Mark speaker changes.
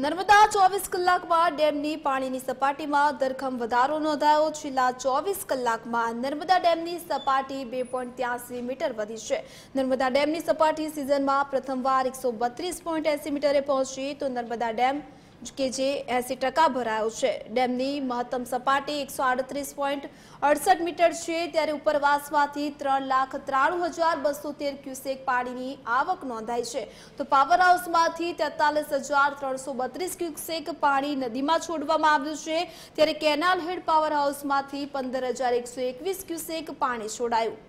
Speaker 1: નર્મદા ચોવીસ કલાકમાં ડેમની પાણીની સપાટીમાં ધરખમ વધારો નોંધાયો છેલ્લા ચોવીસ કલાકમાં નર્મદા ડેમની સપાટી બે મીટર વધી છે નર્મદા ડેમની સપાટી સિઝનમાં પ્રથમવાર એકસો મીટરે પહોંચી તો નર્મદા ડેમ કે જે એસી ટકા ભરાયો છે ડેમની મહત્તમ સપાટી એકસો આડત્રીસ પોઈન્ટ અડસઠ મીટર છે ત્યારે ઉપરવાસમાંથી ત્રણ લાખ ત્રાણું હજાર બસો તેર ક્યુસેક પાણીની આવક નોંધાઈ છે તો પાવર હાઉસમાંથી તેતાલીસ હજાર ત્રણસો બત્રીસ ક્યુસેક પાણી નદીમાં છોડવામાં આવ્યું છે ત્યારે કેનાલ હેડ પાવર હાઉસમાંથી પંદર હજાર એકસો એકવીસ ક્યુસેક પાણી છોડાયું